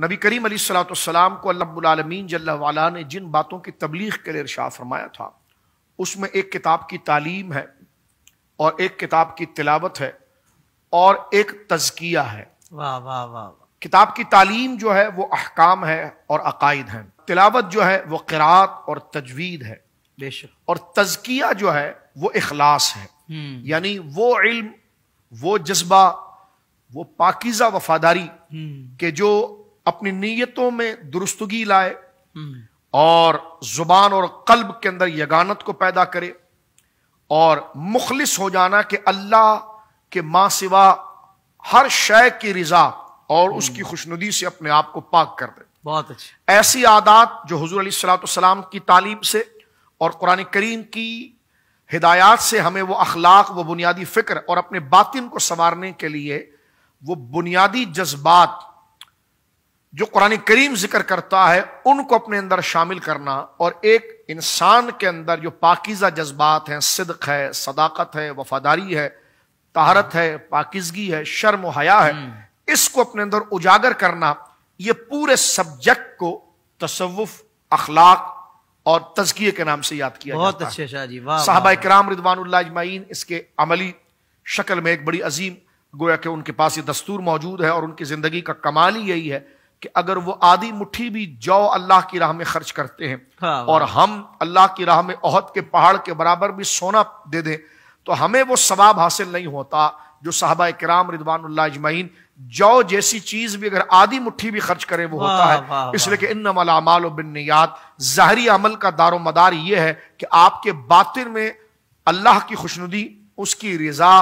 नबी करीम सलाम को अल्लाबालमीन जल्ला ने जिन बातों की तबलीग के लिए इर्शा फरमाया था उसमें एक किताब की तालीम है और एक किताब की तिलावत है और एक तजकिया है वाह वाह वाह किताब की तालीम जो है वो अहकाम है और अकायद हैं तिलावत जो है वो किरात और तजवीद है बेशक और तजकिया जो है वो अखलास है हम्म। यानी वो इल्म वो जज्बा वो पाकिजा वफादारी हम्म। के जो अपनी नीयतों में दुरुस्तगी लाए हम्म। और जुबान और कल्ब के अंदर यगानत को पैदा करे और मुखलिस हो जाना कि अल्लाह के माँ सिवा हर शय की रिजा और हम्म। उसकी खुशनुदी से अपने आप को पाक कर दे बहुत अच्छी ऐसी आदात जो हजूर सलाम की तालीम से और कुरान करीम की हिदायत से हमें वो अखलाक वो बुनियादी फ़िक्र और अपने बातिन को संवारने के लिए वो बुनियादी जज्बात जो कुरानी करीम जिक्र करता है उनको अपने अंदर शामिल करना और एक इंसान के अंदर जो पाकिज़ा जज्बात हैं सिद्क है सदाकत है वफादारी है तहारत है पाकिजगी है शर्म हया है हम्म। इसको अपने अंदर उजागर करना ये पूरे सब्जेक्ट को तसवुफ अखलाक और तजकिए के नाम से याद किया बहुत अच्छे साहब कराम रिदवान इसके अमली शक्ल में एक बड़ी अजीम गोया कि उनके पास ये दस्तूर मौजूद है और उनकी ज़िंदगी का कमाल ही यही है कि अगर वो आधी मुट्ठी भी जौ अल्लाह की राह में खर्च करते हैं हाँ, और हम अल्लाह की राह में ओहद के पहाड़ के बराबर भी सोना दे दें तो हमें वो सवाब हासिल नहीं होता जो साहबा कराम रिदवान जौ जैसी चीज भी अगर आधी मुट्ठी भी खर्च करें वो होता है इसलिए कि इन अमाल बिनियात जहरी अमल का दारो मदार ये है कि आपके बातिन में अल्लाह की खुशनुदी उसकी रजा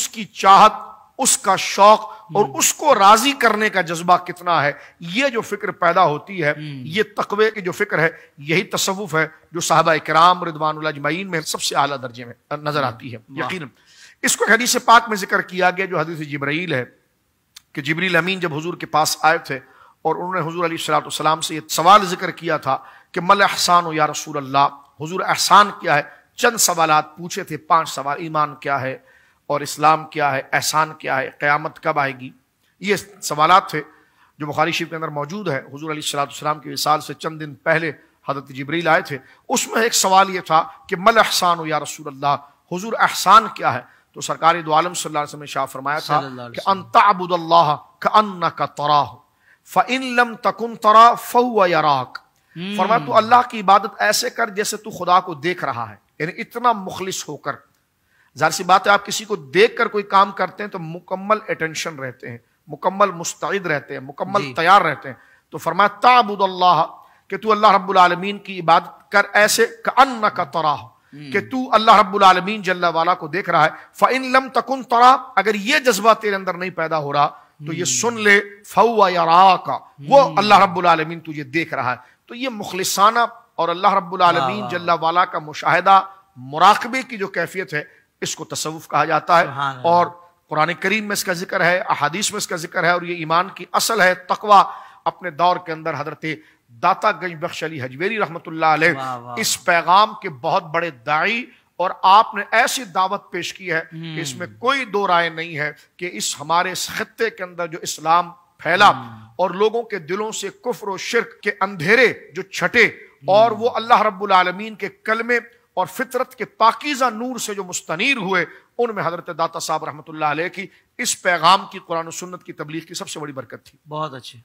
उसकी चाहत उसका शौक और हम्म। उसको राजी करने का जज्बा कितना है ये जो फिक्र पैदा होती है हम्म। ये तकवे की जो फिक्र है यही तसवुफ है जो साहबा कराम रिदवान जमीन में सबसे आला दर्जे में नजर आती है यकीन इसको हदीस पाक में जिक्र किया गया जो हदीस जबरील है कि जबरील अमीन जब हजूर के पास आए थे और उन्होंने हजूर अली सलाम से यह सवाल जिक्र किया था कि मल एहसान या रसूल अल्लाह हजूर एहसान क्या है चंद सवाल पूछे थे पांच सवाल ईमान क्या है और इस्लाम क्या है एहसान क्या है क़्यामत कब आएगी ये सवाल थे जो बुखारी शरीफ के अंदर मौजूद है हजूर सलाम के विसाल से चंद दिन पहले हजरत जबरील आए थे उसमें एक सवाल ये था कि मल एहसान या रसूल अल्लाह हजूर एहसान क्या है तो सरकारी दो आलम शाह फरमाया था कि अंताबुदल्लाह का अन्न का तरा हो फ़इन लम तकुन तरा फ़ुआ फरमा तो अल्लाह की इबादत ऐसे कर जैसे तू खुदा को देख रहा है यानी इतना मुखलिस होकर जाहिर सी बात है आप किसी को देख कर कोई काम करते हैं तो मुकम्मल अटेंशन रहते हैं मुकम्मल मुस्तैद रहते हैं मुकम्मल तैयार रहते हैं तो फरमा अल्लाह कि तू अल्लाह रब्बुल की इबादत कर ऐसे अन्न का तरा हम्म। कि तू अल्लाह रब्बुल आलमीन जल्ला वाला को देख रहा है फ़इन लम तकुन तरा अगर ये जज्बा तेरे अंदर नहीं पैदा हो रहा तो ये हम्म। सुन ले फवा का वो हम्म। अल्लाह रब्बुल आलमीन तुझे देख रहा है तो ये मुखलसाना और अल्लाह रब्बुल आलमीन जल्ला वाला का मुशाहिदा मुराकबे की जो कैफियत है इसको तसवुफ कहा जाता है और कुरान करीम में इसका जिक्र है अहादीस में इसका जिक्र है और ये ईमान की असल है तकवा अपने दौर के अंदर हजरत दाता गंज बख्श अली हजवेरी रहमत इस पैगाम के बहुत बड़े दाई और आपने ऐसी दावत पेश की है कि हम्म। इसमें कोई दो राय नहीं है कि इस हमारे इस खत्ते के अंदर जो इस्लाम फैला हम्म। और लोगों के दिलों से कुफर शिरक के अंधेरे जो छटे और हम्म। वो अल्लाह रब्बुल आलमीन के कलमे और फितरत के पाकिज़ा नूर से जो मुस्तनीर हुए उनमें हजरत दाता साहब रहमत की इस पैगाम की कुरान सुन्नत की तबलीग की सबसे बड़ी बरकत थी बहुत अच्छी